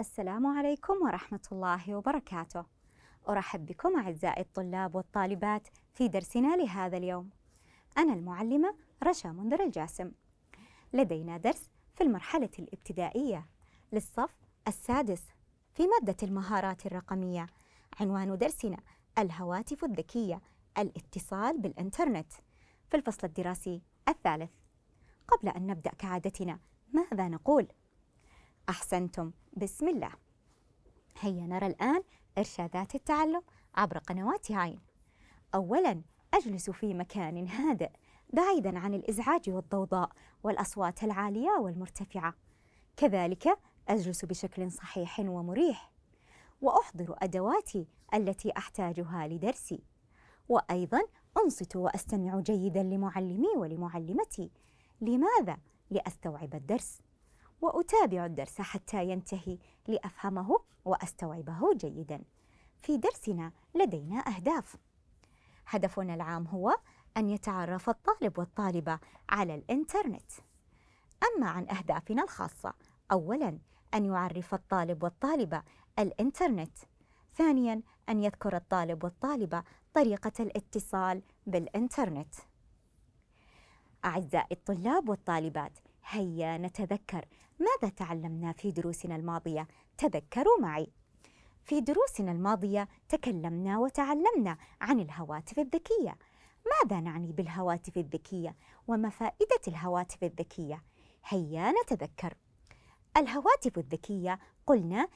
السلام عليكم ورحمة الله وبركاته. أرحب بكم أعزائي الطلاب والطالبات في درسنا لهذا اليوم. أنا المعلمة رشا منذر الجاسم. لدينا درس في المرحلة الابتدائية للصف السادس في مادة المهارات الرقمية. عنوان درسنا الهواتف الذكية الاتصال بالإنترنت في الفصل الدراسي الثالث. قبل أن نبدأ كعادتنا ماذا نقول؟ أحسنتم بسم الله هيا نرى الآن إرشادات التعلم عبر قنوات عين أولا أجلس في مكان هادئ بعيدا عن الإزعاج والضوضاء والأصوات العالية والمرتفعة كذلك أجلس بشكل صحيح ومريح وأحضر أدواتي التي أحتاجها لدرسي وأيضا أنصت وأستمع جيدا لمعلمي ولمعلمتي لماذا؟ لأستوعب الدرس وأتابع الدرس حتى ينتهي لأفهمه وأستوعبه جيدا. في درسنا لدينا أهداف. هدفنا العام هو أن يتعرف الطالب والطالبة على الإنترنت. أما عن أهدافنا الخاصة، أولاً أن يعرف الطالب والطالبة الإنترنت. ثانياً أن يذكر الطالب والطالبة طريقة الاتصال بالإنترنت. أعزائي الطلاب والطالبات، هيا نتذكر ماذا تعلمنا في دروسنا الماضية؟ تذكروا معي في دروسنا الماضية تكلمنا وتعلمنا عن الهواتف الذكية ماذا نعني بالهواتف الذكية؟ وما فائدة الهواتف الذكية؟ هيا نتذكر الهواتف الذكية قلنا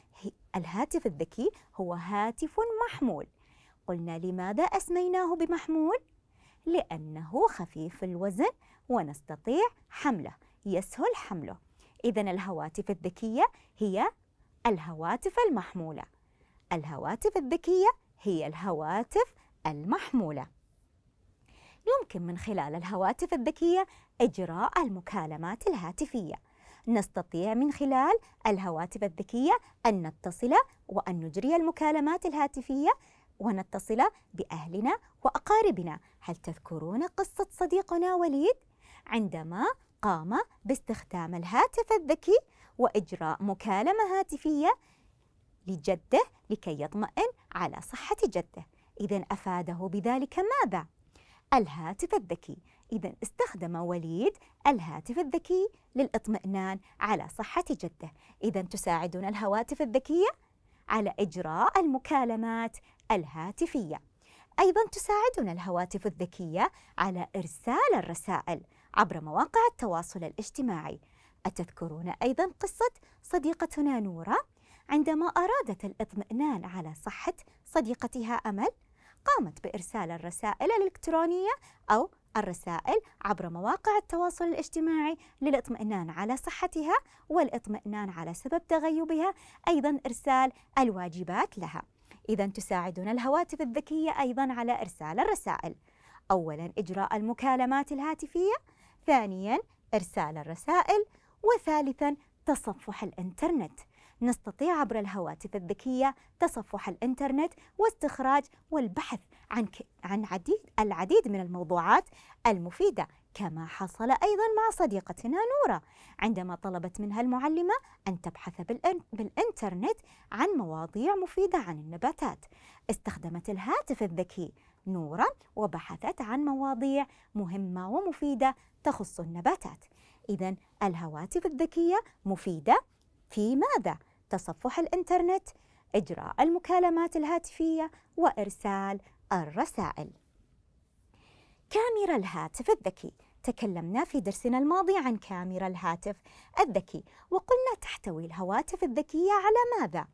الهاتف الذكي هو هاتف محمول قلنا لماذا أسميناه بمحمول؟ لأنه خفيف الوزن ونستطيع حمله يسهل حمله إذا الهواتف الذكية هي الهواتف المحمولة الهواتف الذكية هي الهواتف المحمولة يمكن من خلال الهواتف الذكية إجراء المكالمات الهاتفية نستطيع من خلال الهواتف الذكية أن نتصل وأن نجري المكالمات الهاتفية ونتصل بأهلنا وأقاربنا هل تذكرون قصة صديقنا وليد؟ عندما قام باستخدام الهاتف الذكي وإجراء مكالمة هاتفية لجده لكي يطمئن على صحة جده إذا أفاده بذلك ماذا؟ الهاتف الذكي إذا استخدم وليد الهاتف الذكي للإطمئنان على صحة جده إذا تساعدنا الهواتف الذكية على إجراء المكالمات الهاتفية أيضا تساعدنا الهواتف الذكية على إرسال الرسائل عبر مواقع التواصل الاجتماعي أتذكرون أيضا قصة صديقتنا نورة عندما أرادت الاطمئنان على صحة صديقتها أمل قامت بإرسال الرسائل الإلكترونية أو الرسائل عبر مواقع التواصل الاجتماعي للاطمئنان على صحتها والاطمئنان على سبب تغيبها أيضا إرسال الواجبات لها إذا تساعدنا الهواتف الذكية أيضا على إرسال الرسائل أولا إجراء المكالمات الهاتفية ثانيا إرسال الرسائل وثالثا تصفح الإنترنت نستطيع عبر الهواتف الذكية تصفح الإنترنت واستخراج والبحث عن, عن عديد العديد من الموضوعات المفيدة كما حصل أيضا مع صديقتنا نورة عندما طلبت منها المعلمة أن تبحث بالإنترنت عن مواضيع مفيدة عن النباتات استخدمت الهاتف الذكي نورة وبحثت عن مواضيع مهمة ومفيدة تخص النباتات إذا الهواتف الذكية مفيدة في ماذا؟ تصفح الإنترنت إجراء المكالمات الهاتفية وإرسال الرسائل كاميرا الهاتف الذكي تكلمنا في درسنا الماضي عن كاميرا الهاتف الذكي وقلنا تحتوي الهواتف الذكية على ماذا؟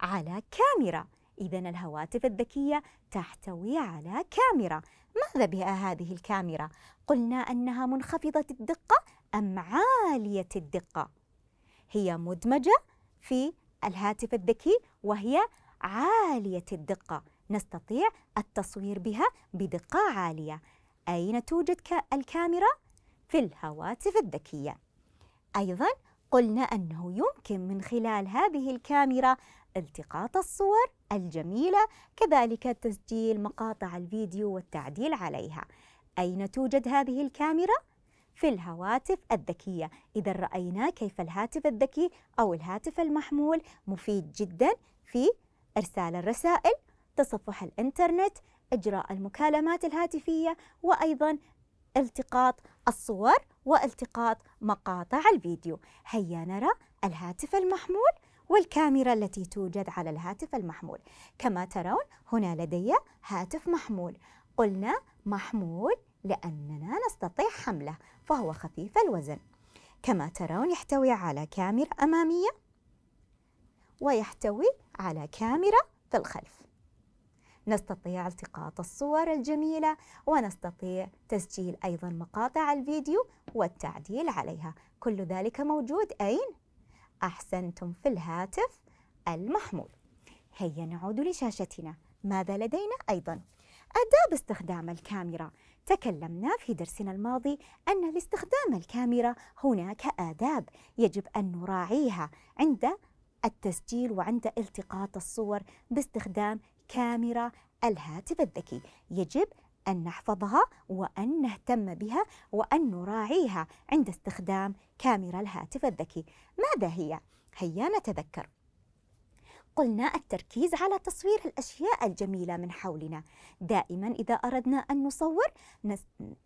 على كاميرا إذا الهواتف الذكية تحتوي على كاميرا ماذا بها هذه الكاميرا؟ قلنا أنها منخفضة الدقة أم عالية الدقة؟ هي مدمجة في الهاتف الذكي وهي عالية الدقة نستطيع التصوير بها بدقة عالية أين توجد الكاميرا؟ في الهواتف الذكية. أيضا قلنا أنه يمكن من خلال هذه الكاميرا التقاط الصور الجميلة كذلك تسجيل مقاطع الفيديو والتعديل عليها. أين توجد هذه الكاميرا؟ في الهواتف الذكية إذا رأينا كيف الهاتف الذكي أو الهاتف المحمول مفيد جدا في إرسال الرسائل تصفح الإنترنت إجراء المكالمات الهاتفية وأيضا التقاط الصور والتقاط مقاطع الفيديو هيا نرى الهاتف المحمول والكاميرا التي توجد على الهاتف المحمول كما ترون هنا لدي هاتف محمول قلنا محمول لأننا نستطيع حمله فهو خفيف الوزن كما ترون يحتوي على كاميرا أمامية ويحتوي على كاميرا في الخلف نستطيع التقاط الصور الجميلة ونستطيع تسجيل أيضا مقاطع الفيديو والتعديل عليها كل ذلك موجود أين؟ أحسنتم في الهاتف المحمول هيا نعود لشاشتنا ماذا لدينا أيضا؟ آداب استخدام الكاميرا تكلمنا في درسنا الماضي أن لاستخدام الكاميرا هناك آداب يجب أن نراعيها عند التسجيل وعند التقاط الصور باستخدام كاميرا الهاتف الذكي يجب أن نحفظها وأن نهتم بها وأن نراعيها عند استخدام كاميرا الهاتف الذكي ماذا هي؟ هيا نتذكر قلنا التركيز على تصوير الأشياء الجميلة من حولنا دائما إذا أردنا أن نصور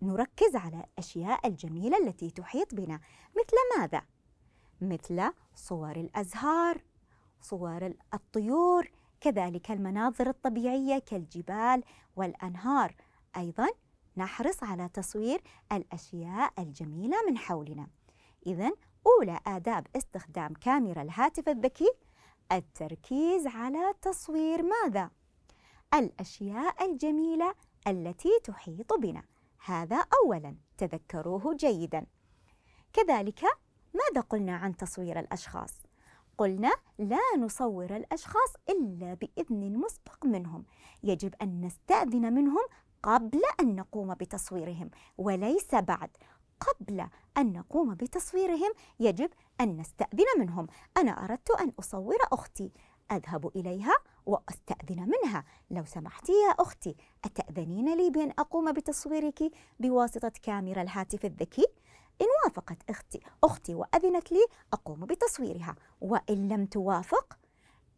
نركز على الأشياء الجميلة التي تحيط بنا مثل ماذا؟ مثل صور الأزهار صور الطيور كذلك المناظر الطبيعية كالجبال والأنهار أيضا نحرص على تصوير الأشياء الجميلة من حولنا إذا أولى آداب استخدام كاميرا الهاتف الذكي التركيز على تصوير ماذا؟ الأشياء الجميلة التي تحيط بنا هذا أولا تذكروه جيدا كذلك ماذا قلنا عن تصوير الأشخاص؟ قلنا لا نصور الأشخاص إلا بإذن مسبق منهم يجب أن نستأذن منهم قبل أن نقوم بتصويرهم وليس بعد قبل أن نقوم بتصويرهم يجب أن نستأذن منهم أنا أردت أن أصور أختي أذهب إليها وأستأذن منها لو سمحت يا أختي أتأذنين لي بأن أقوم بتصويرك بواسطة كاميرا الهاتف الذكي؟ إن وافقت أختي أختي وأذنت لي أقوم بتصويرها وإن لم توافق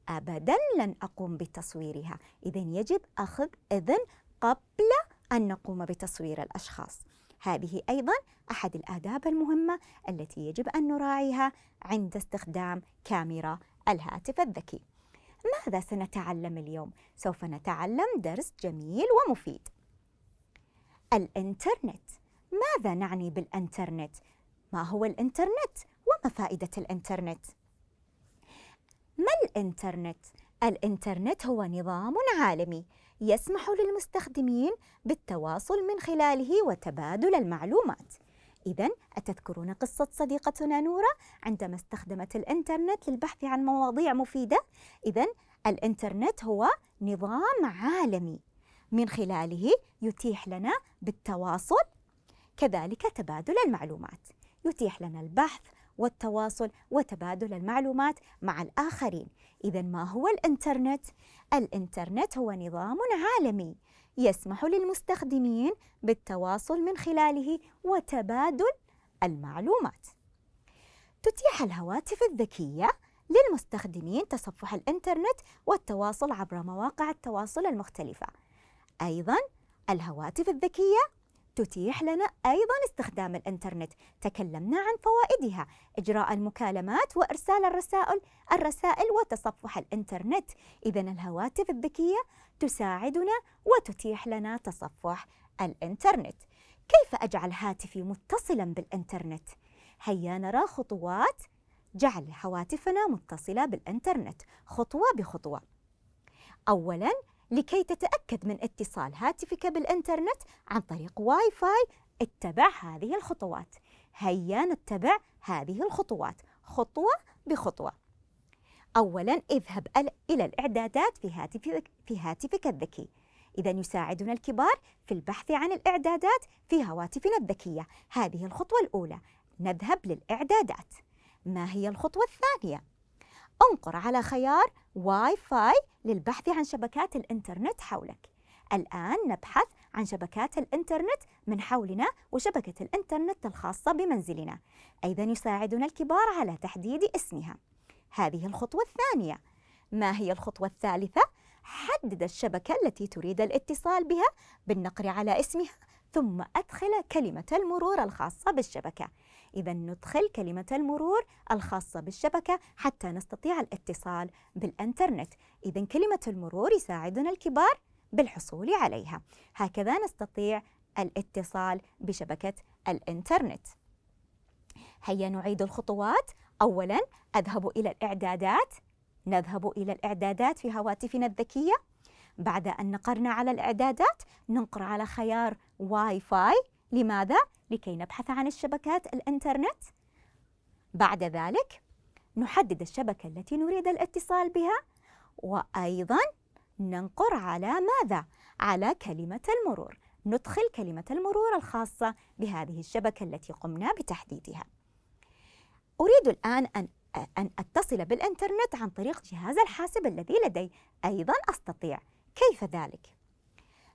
أبدا لن أقوم بتصويرها إذا يجب أخذ إذن قبل أن نقوم بتصوير الأشخاص هذه أيضا أحد الآداب المهمة التي يجب أن نراعيها عند استخدام كاميرا الهاتف الذكي ماذا سنتعلم اليوم؟ سوف نتعلم درس جميل ومفيد الإنترنت ماذا نعني بالإنترنت؟ ما هو الإنترنت؟ وما فائدة الإنترنت؟ ما الإنترنت؟ الإنترنت هو نظام عالمي يسمح للمستخدمين بالتواصل من خلاله وتبادل المعلومات. إذا أتذكرون قصة صديقتنا نورة عندما استخدمت الإنترنت للبحث عن مواضيع مفيدة؟ إذا الإنترنت هو نظام عالمي من خلاله يتيح لنا بالتواصل كذلك تبادل المعلومات يتيح لنا البحث والتواصل وتبادل المعلومات مع الآخرين إذا ما هو الإنترنت؟ الإنترنت هو نظام عالمي يسمح للمستخدمين بالتواصل من خلاله وتبادل المعلومات تتيح الهواتف الذكية للمستخدمين تصفح الإنترنت والتواصل عبر مواقع التواصل المختلفة أيضاً الهواتف الذكية تتيح لنا أيضا استخدام الإنترنت تكلمنا عن فوائدها إجراء المكالمات وإرسال الرسائل الرسائل وتصفح الإنترنت إذا الهواتف الذكية تساعدنا وتتيح لنا تصفح الإنترنت كيف أجعل هاتفي متصلا بالإنترنت؟ هيا نرى خطوات جعل هواتفنا متصلة بالإنترنت خطوة بخطوة أولاً لكي تتأكد من اتصال هاتفك بالإنترنت عن طريق واي فاي اتبع هذه الخطوات هيا نتبع هذه الخطوات خطوة بخطوة أولا اذهب إلى الإعدادات في هاتفك, في هاتفك الذكي إذا يساعدنا الكبار في البحث عن الإعدادات في هواتفنا الذكية هذه الخطوة الأولى نذهب للإعدادات ما هي الخطوة الثانية؟ انقر على خيار واي فاي للبحث عن شبكات الإنترنت حولك الآن نبحث عن شبكات الإنترنت من حولنا وشبكة الإنترنت الخاصة بمنزلنا أيضا يساعدنا الكبار على تحديد اسمها هذه الخطوة الثانية ما هي الخطوة الثالثة؟ حدد الشبكة التي تريد الاتصال بها بالنقر على اسمها ثم أدخل كلمة المرور الخاصة بالشبكة إذا ندخل كلمة المرور الخاصة بالشبكة حتى نستطيع الاتصال بالإنترنت إذا كلمة المرور يساعدنا الكبار بالحصول عليها هكذا نستطيع الاتصال بشبكة الإنترنت هيا نعيد الخطوات أولا أذهب إلى الإعدادات نذهب إلى الإعدادات في هواتفنا الذكية بعد أن نقرنا على الإعدادات ننقر على خيار واي فاي لماذا؟ لكي نبحث عن الشبكات الإنترنت بعد ذلك نحدد الشبكة التي نريد الاتصال بها وأيضا ننقر على ماذا؟ على كلمة المرور ندخل كلمة المرور الخاصة بهذه الشبكة التي قمنا بتحديدها أريد الآن أن أن أتصل بالإنترنت عن طريق جهاز الحاسب الذي لدي أيضا أستطيع كيف ذلك؟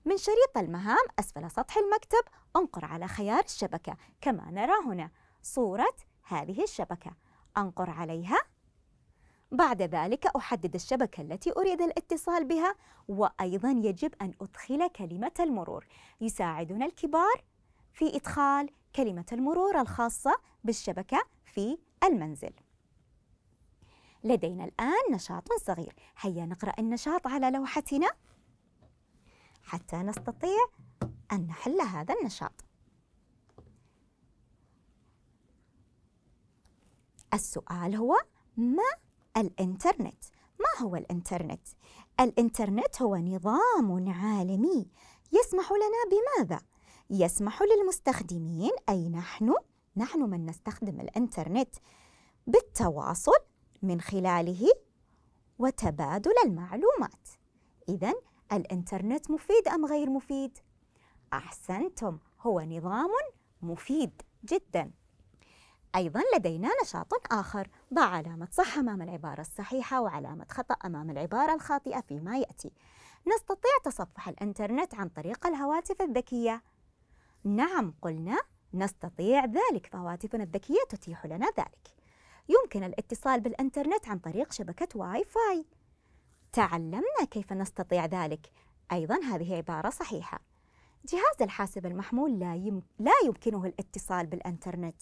من شريط المهام أسفل سطح المكتب انقر على خيار الشبكة كما نرى هنا صورة هذه الشبكة أنقر عليها بعد ذلك أحدد الشبكة التي أريد الاتصال بها وأيضا يجب أن أدخل كلمة المرور يساعدنا الكبار في إدخال كلمة المرور الخاصة بالشبكة في المنزل لدينا الآن نشاط صغير هيا نقرأ النشاط على لوحتنا حتى نستطيع أن نحل هذا النشاط السؤال هو ما الإنترنت؟ ما هو الإنترنت؟ الإنترنت هو نظام عالمي يسمح لنا بماذا؟ يسمح للمستخدمين أي نحن نحن من نستخدم الإنترنت بالتواصل من خلاله وتبادل المعلومات إذا الإنترنت مفيد أم غير مفيد؟ أحسنتم هو نظام مفيد جدا أيضا لدينا نشاط آخر ضع علامة صح أمام العبارة الصحيحة وعلامة خطأ أمام العبارة الخاطئة فيما يأتي نستطيع تصفح الإنترنت عن طريق الهواتف الذكية نعم قلنا نستطيع ذلك فهواتفنا الذكية تتيح لنا ذلك يمكن الاتصال بالإنترنت عن طريق شبكة واي فاي تعلمنا كيف نستطيع ذلك أيضا هذه عبارة صحيحة جهاز الحاسب المحمول لا, يم... لا يمكنه الاتصال بالإنترنت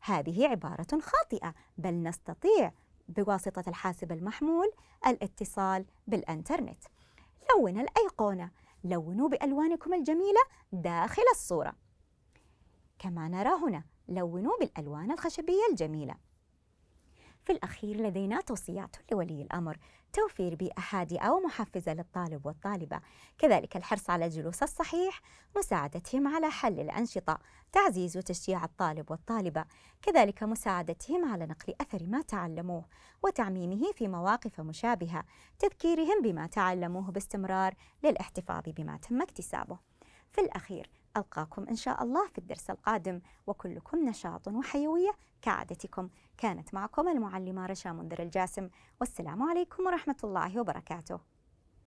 هذه عبارة خاطئة بل نستطيع بواسطة الحاسب المحمول الاتصال بالإنترنت لون الأيقونة لونوا بألوانكم الجميلة داخل الصورة كما نرى هنا لونوا بالألوان الخشبية الجميلة في الأخير لدينا توصيات لولي الأمر توفير بيئة هادئة ومحفزة للطالب والطالبة كذلك الحرص على الجلوس الصحيح مساعدتهم على حل الأنشطة تعزيز وتشجيع الطالب والطالبة كذلك مساعدتهم على نقل أثر ما تعلموه وتعميمه في مواقف مشابهة تذكيرهم بما تعلموه باستمرار للاحتفاظ بما تم اكتسابه في الأخير ألقاكم إن شاء الله في الدرس القادم وكلكم نشاط وحيوية كعادتكم كانت معكم المعلمة رشا منذر الجاسم والسلام عليكم ورحمة الله وبركاته